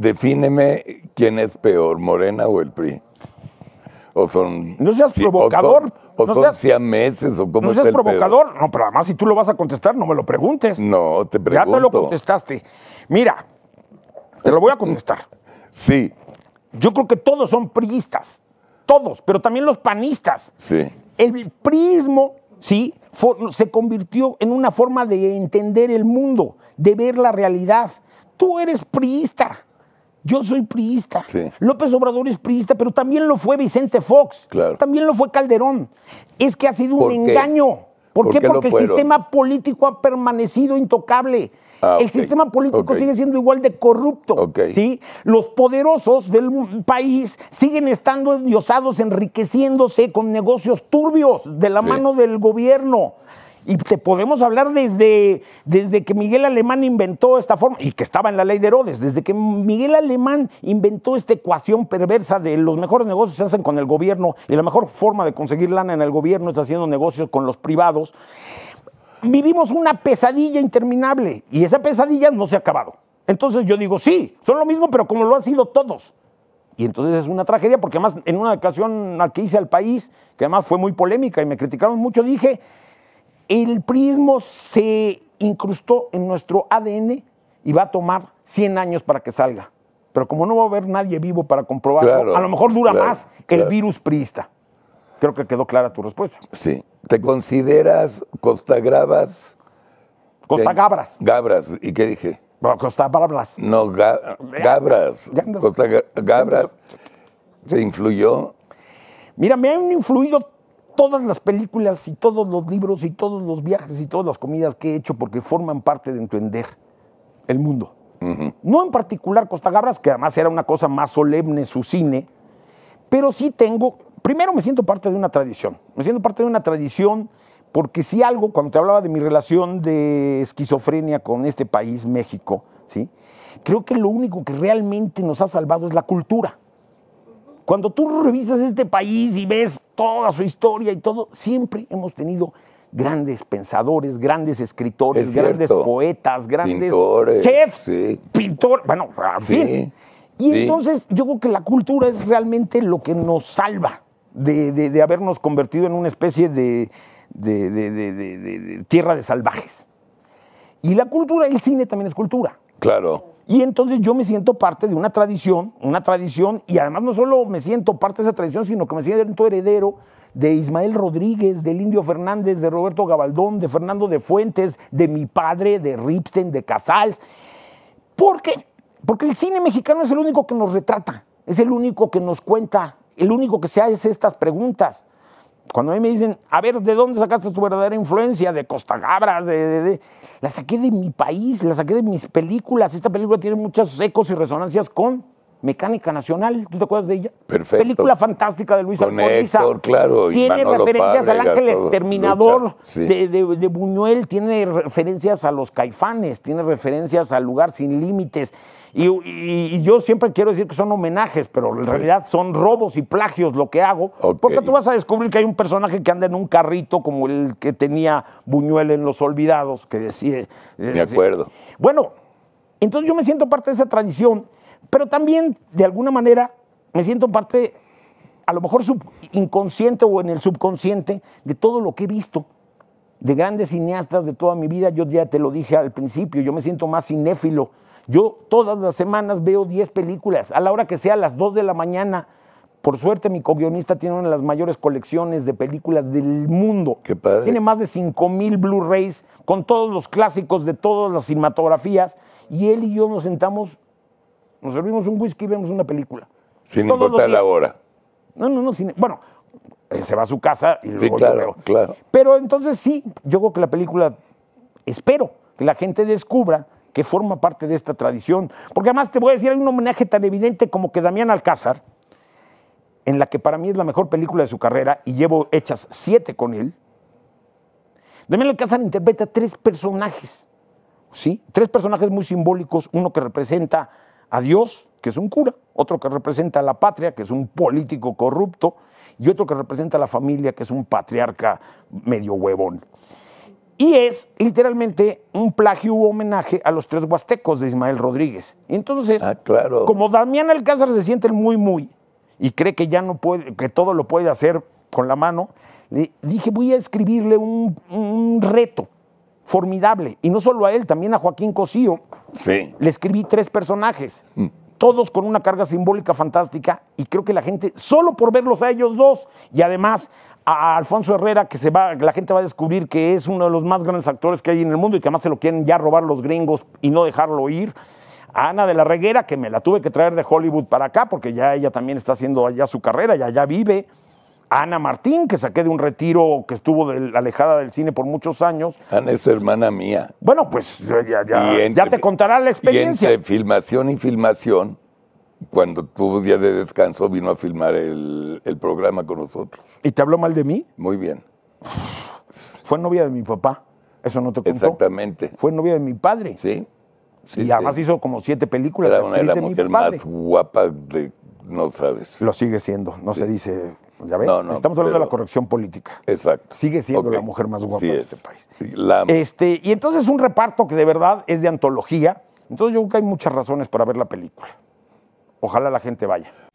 Defíneme quién es peor, Morena o el PRI. O son. No seas provocador. O son, o no seas, meses o No seas provocador. No, pero además, si tú lo vas a contestar, no me lo preguntes. No, te pregunto. Ya te lo contestaste. Mira, te lo voy a contestar. sí. Yo creo que todos son priistas. Todos, pero también los panistas. Sí. El priismo, sí, se convirtió en una forma de entender el mundo, de ver la realidad. Tú eres priista. Yo soy priista. López Obrador es priista, pero también lo fue Vicente Fox. También lo fue Calderón. Es que ha sido un engaño. ¿Por, qué? Porque el sistema político ha permanecido intocable. Ah, el sistema político sigue siendo igual de corrupto. ¿sí? Los poderosos del país siguen estando endiosados, enriqueciéndose con negocios turbios de la mano del gobierno. Y te podemos hablar desde, desde que Miguel Alemán inventó esta forma, y que estaba en la ley de Herodes, desde que Miguel Alemán inventó esta ecuación perversa de los mejores negocios se hacen con el gobierno y la mejor forma de conseguir lana en el gobierno es haciendo negocios con los privados. Vivimos una pesadilla interminable y esa pesadilla no se ha acabado. Entonces yo digo, sí, son lo mismo, pero como lo han sido todos. Y entonces es una tragedia, porque además en una ocasión que hice al país, que además fue muy polémica y me criticaron mucho, dije, el prismo se incrustó en nuestro ADN y va a tomar 100 años para que salga. Pero como no va a haber nadie vivo para comprobarlo, a lo mejor dura más que el virus priista. Creo que quedó clara tu respuesta. Sí. ¿Te consideras Costagravas? Costa Gabras. Gabras. ¿Y qué dije? Costa No, eh, Gabras. Gabras. ¿Se influyó? Mira, me han influido todas las películas y todos los libros y todos los viajes y todas las comidas que he hecho porque forman parte de entender el mundo. No en particular Costa Gabras, que además era una cosa más solemne su cine, pero sí tengo, primero me siento parte de una tradición, me siento parte de una tradición porque si algo, cuando te hablaba de mi relación de esquizofrenia con este país, México, ¿sí? creo que lo único que realmente nos ha salvado es la cultura. Cuando tú revisas este país y ves toda su historia y todo, siempre hemos tenido grandes pensadores, grandes escritores, grandes poetas, grandes chefs, pintor, bueno, en Y entonces yo creo que la cultura es realmente lo que nos salva de, habernos convertido en una especie de, de tierra de salvajes. Y la cultura, el cine también es cultura. Claro. Y entonces yo me siento parte de una tradición, una tradición, y además no solo me siento parte de esa tradición, sino que me siento heredero de Ismael Rodríguez, del Indio Fernández, de Roberto Gabaldón, de Fernando de Fuentes, de mi padre, de Ripstein, de Casals. ¿Por qué? Porque el cine mexicano es el único que nos retrata, es el único que nos cuenta, el único que se hace estas preguntas cuando a mí me dicen, a ver, ¿de dónde sacaste tu verdadera influencia? De Costa Gabras, de, de, La saqué de mi país, la saqué de mis películas. Esta película tiene muchos ecos y resonancias con Mecánica Nacional, ¿tú te acuerdas de ella? Perfecto. Película fantástica de Luis Con claro. Tiene referencias al Ángel Exterminador de, Buñuel, tiene referencias a los caifanes, tiene referencias al lugar sin límites. Y, yo siempre quiero decir que son homenajes, pero en realidad son robos y plagios lo que hago. Porque tú vas a descubrir que hay un personaje que anda en un carrito como el que tenía Buñuel en Los Olvidados, que decide. Me acuerdo. Bueno, entonces yo me siento parte de esa tradición. Pero también, de alguna manera, me siento parte, a lo mejor inconsciente o en el subconsciente, de todo lo que he visto de grandes cineastas de toda mi vida. Yo ya te lo dije al principio, yo me siento más cinéfilo. Yo todas las semanas veo 10 películas, a la hora que sea, a las 2 de la mañana. Por suerte, mi co-guionista tiene una de las mayores colecciones de películas del mundo. Qué Tiene más de 5.000 Blu-rays con todos los clásicos de todas las cinematografías. Y él y yo nos sentamos nos servimos un whisky y vemos una película. Sin importar la hora. No, no, no. bueno, él se va a su casa y luego claro. Pero entonces sí, yo creo que la película, espero que la gente descubra que forma parte de esta tradición. Porque además te voy a decir, hay un homenaje tan evidente como que Damián Alcázar, en la que para mí es la mejor película de su carrera y llevo hechas siete con él. Damián Alcázar interpreta tres personajes, ¿sí? Tres personajes muy simbólicos, uno que representa a Dios, que es un cura, otro que representa a la patria, que es un político corrupto, y otro que representa a la familia, que es un patriarca medio huevón. Y es literalmente un plagio u homenaje a los tres huastecos de Ismael Rodríguez. entonces, ah, como Damián Alcázar se siente muy, muy, y cree que ya no puede, que todo lo puede hacer con la mano, le dije, voy a escribirle un reto formidable. Y no solo a él, también a Joaquín Cosío. Le escribí tres personajes, mm. todos con una carga simbólica fantástica. Y creo que la gente, solo por verlos a ellos dos, y además a Alfonso Herrera, que se va, la gente va a descubrir que es uno de los más grandes actores que hay en el mundo y que además se lo quieren ya robar los gringos y no dejarlo ir. A Ana de la Reguera, que me la tuve que traer de Hollywood para acá, porque ya ella también está haciendo allá su carrera, ya ya vive. Ana Martín, que saqué de un retiro que estuvo alejada del cine por muchos años. Ana es hermana mía. Bueno, pues ya, ya, te contará la experiencia. Y entre filmación y filmación, cuando tuvo día de descanso, vino a filmar el, programa con nosotros. ¿Y te habló mal de mí? Muy bien. Fue novia de mi papá. Eso no te contó. Exactamente. Fue novia de mi padre. Sí. y además hizo como siete películas. Era una de las mujeres más guapas de. No sabes. Lo sigue siendo. No se dice pues estamos hablando de la corrección política. Exacto. Sigue siendo la mujer más guapa de este país. este, y entonces un reparto que de verdad es de antología. Entonces yo creo que hay muchas razones para ver la película. Ojalá la gente vaya.